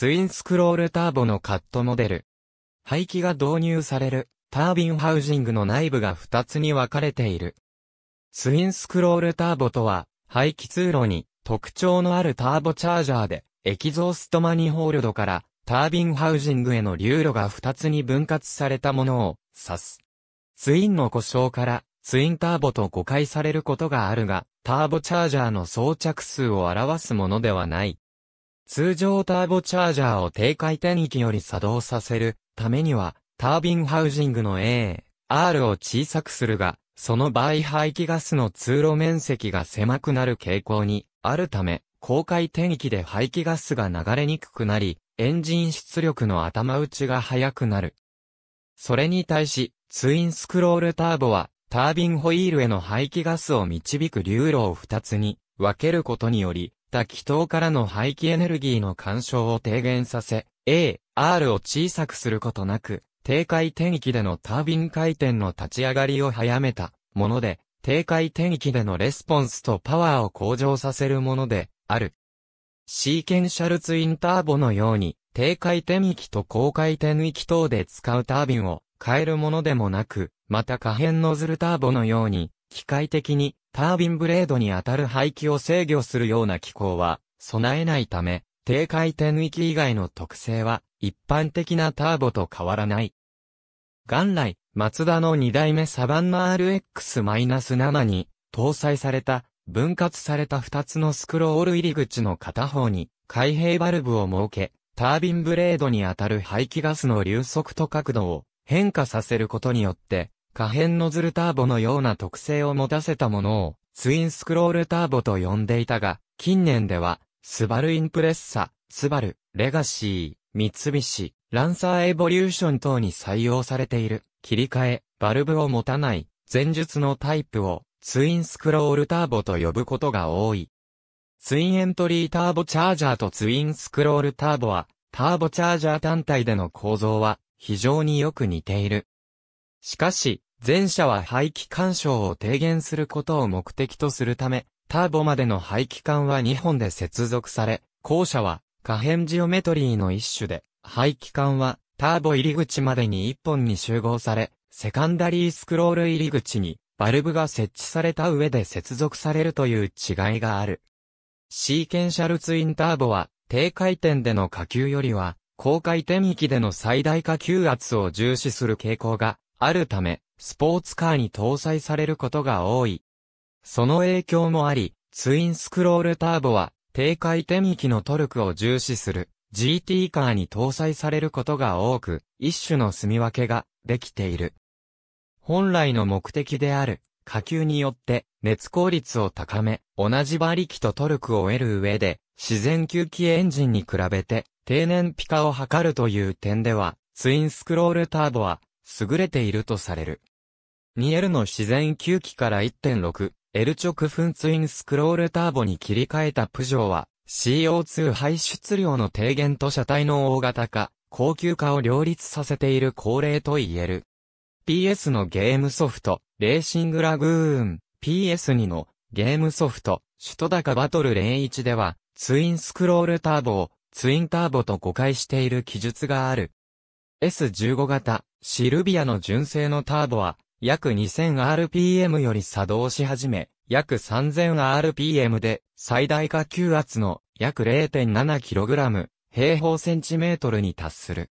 ツインスクロールターボのカットモデル。排気が導入されるタービンハウジングの内部が2つに分かれている。ツインスクロールターボとは、排気通路に特徴のあるターボチャージャーで、エキゾーストマニホールドからタービンハウジングへの流路が2つに分割されたものを指す。ツインの故障からツインターボと誤解されることがあるが、ターボチャージャーの装着数を表すものではない。通常ターボチャージャーを低回転域より作動させるためには、タービンハウジングの A、R を小さくするが、その場合排気ガスの通路面積が狭くなる傾向にあるため、高回転域で排気ガスが流れにくくなり、エンジン出力の頭打ちが速くなる。それに対し、ツインスクロールターボは、タービンホイールへの排気ガスを導く流路を2つに分けることにより、った気筒からの排気エネルギーの干渉を低減させ、A、R を小さくすることなく、低回転域でのタービン回転の立ち上がりを早めたもので、低回転域でのレスポンスとパワーを向上させるもので、ある。シーケンシャルツインターボのように、低回転域と高回転域等で使うタービンを変えるものでもなく、また可変ノズルターボのように、機械的にタービンブレードに当たる排気を制御するような機構は備えないため、低回転域以外の特性は一般的なターボと変わらない。元来、マツダの2代目サバンナ RX-7 に搭載された分割された2つのスクロール入り口の片方に開閉バルブを設け、タービンブレードに当たる排気ガスの流速と角度を変化させることによって可変ノズルターボのような特性を持たせたものを、ツインスクロールターボと呼んでいたが、近年では、スバルインプレッサ、スバル、レガシー、三菱、ランサーエボリューション等に採用されている、切り替え、バルブを持たない、前述のタイプを、ツインスクロールターボと呼ぶことが多い。ツインエントリーターボチャージャーとツインスクロールターボは、ターボチャージャー単体での構造は非常によく似ている。しかし、前者は排気干渉を低減することを目的とするため、ターボまでの排気管は2本で接続され、後者は可変ジオメトリーの一種で、排気管はターボ入り口までに1本に集合され、セカンダリースクロール入り口にバルブが設置された上で接続されるという違いがある。シーケンシャルツインターボは低回転での下級よりは高回転域での最大下級圧を重視する傾向があるため、スポーツカーに搭載されることが多い。その影響もあり、ツインスクロールターボは低回転域のトルクを重視する GT カーに搭載されることが多く、一種の住み分けができている。本来の目的である下級によって熱効率を高め、同じ馬力とトルクを得る上で、自然吸気エンジンに比べて低燃費化を図るという点では、ツインスクロールターボは優れているとされる。ニエルの自然吸気から 1.6L 直噴ツインスクロールターボに切り替えたプジョーは CO2 排出量の低減と車体の大型化、高級化を両立させている恒例と言える。PS のゲームソフト、レーシングラグーン、PS2 のゲームソフト、首都高バトル01では、ツインスクロールターボをツインターボと誤解している記述がある。S15 型、シルビアの純正のターボは、約 2000rpm より作動し始め、約 3000rpm で最大下級圧の約 0.7kg 平方センチメートルに達する。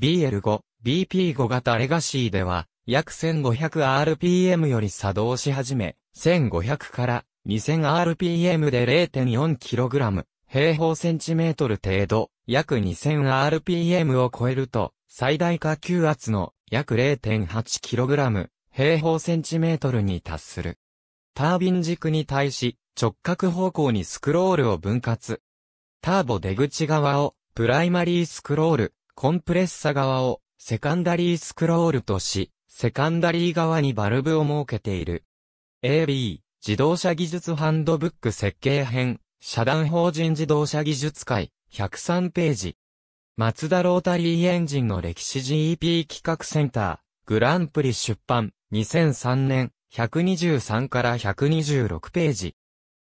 BL5、BP5 型レガシーでは約 1500rpm より作動し始め、1500から 2000rpm で 0.4kg 平方センチメートル程度、約 2000rpm を超えると最大下級圧の約 0.8kg 平方センチメートルに達する。タービン軸に対し直角方向にスクロールを分割。ターボ出口側をプライマリースクロール、コンプレッサ側をセカンダリースクロールとし、セカンダリー側にバルブを設けている。AB、自動車技術ハンドブック設計編、社団法人自動車技術会、103ページ。松田ロータリーエンジンの歴史 GEP 企画センター、グランプリ出版、2003年、123から126ページ。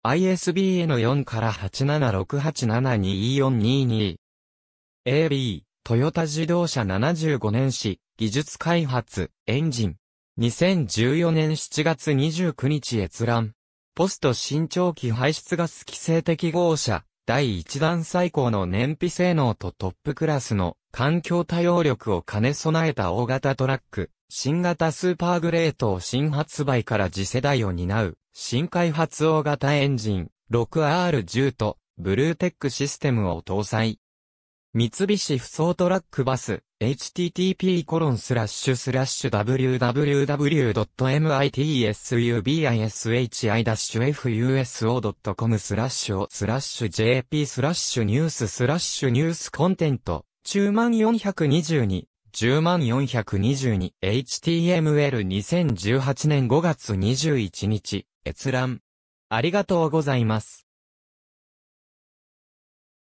ISBN4 から876872422。AB、トヨタ自動車75年史、技術開発、エンジン。2014年7月29日閲覧。ポスト新長期排出ガス規制適合者、第1弾最高の燃費性能とトップクラスの環境対応力を兼ね備えた大型トラック、新型スーパーグレートを新発売から次世代を担う、新開発大型エンジン、6R10 と、ブルーテックシステムを搭載。三菱不走トラックバス、http://www.mitsubishi-fuso.com コロンススララッッシシュュスラッシュスラッシュ jp スラッシュニューススラッシュニュースコンテンツ、中万422、10万 422HTML2018 年5月21日、閲覧。ありがとうございます。